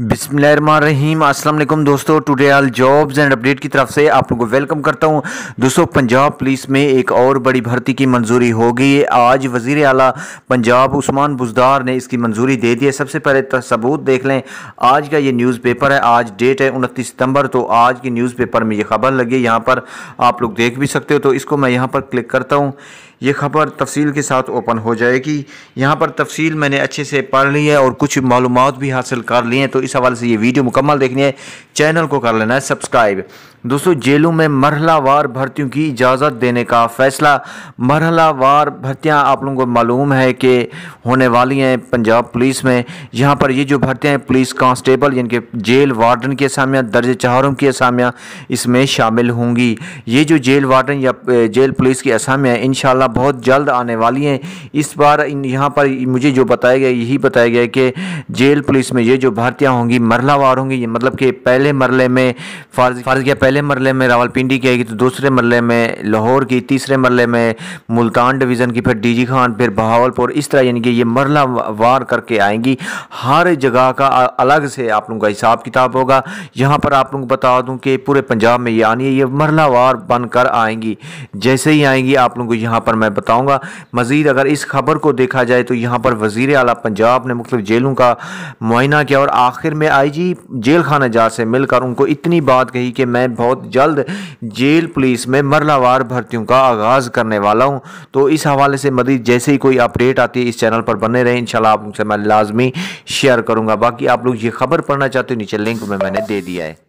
बिसमीम असल दोस्तों today all jobs and update की तरफ से आप लोगों को वेलकम करता हूं दोस्तों पंजाब पुलिस में एक और बड़ी भर्ती की मंजूरी होगी आज वजीर अला पंजाब उस्मान बुजदार ने इसकी मंजूरी दे दी है सबसे पहले तो सबूत देख लें आज का ये न्यूज़पेपर है आज डेट है उनतीस सितंबर तो आज की पेपर में ये खबर लगी यहाँ पर आप लोग देख भी सकते हो तो इसको मैं यहाँ पर क्लिक करता हूँ ये खबर तफसील के साथ ओपन हो जाएगी यहाँ पर तफसील मैंने अच्छे से पढ़ ली है और कुछ मालूम भी हासिल कर ली हैं तो इस हवाले से ये वीडियो मुकम्मल देखनी है चैनल को कर लेना है सब्सक्राइब दोस्तों जेलों में मरहलावार भर्तियों की इजाज़त देने का फ़ैसला मरहलावार भर्तियाँ आप लोगों को मालूम है कि होने वाली हैं पंजाब पुलिस में यहाँ पर ये जो भर्तियाँ हैं पुलिस कांस्टेबल यानी कि जेल वार्डन की असामियाँ दर्ज चहारों की असामियाँ इसमें शामिल होंगी ये जो जेल वार्डन या जेल पुलिस की असामियाँ इन योजना बहुत जल्द आने वाली है इस बार यहाँ पर मुझे जो बताया गया यही बताया गया कि जेल पुलिस में ये जो भर्तियाँ होंगी मरलावार होंगी ये मतलब कि पहले मरले में फ़र्ज फ़र्ज किया पहले मरले में रावलपिंडी की आएगी तो दूसरे मरले में लाहौर की तीसरे मरले में मुल्तान डिवीज़न की फिर डीजी खान फिर बहावलपुर इस तरह यानी कि ये मरला वार करके आएंगी हर जगह का अलग से आप लोगों का हिसाब किताब होगा यहाँ पर आप लोगों को बता दूँ कि पूरे पंजाब में ये आनी है ये मरलावार बनकर आएंगी जैसे ही आएंगी आप लोगों को यहाँ पर पर मैं बताऊँगा मज़ीद अगर इस खबर को देखा जाए तो यहाँ पर वज़ी अला पंजाब ने मुख्तु जेलों का मुआयना किया और आखिर में आई जी जेल खाना जहाज से मिलकर उनको इतनी बात कही कि मैं बहुत जल्द जेल पुलिस में मरलावार भर्तियों का आगाज़ करने वाला हूँ तो इस हवाले से मजीद जैसे ही कोई अपडेट आती है इस चैनल पर बने रहें शाला आप उनसे मैं लाजमी शेयर करूँगा बाकी आप लोग ये खबर पढ़ना चाहते हो नीचे लिंक में मैंने दे दिया है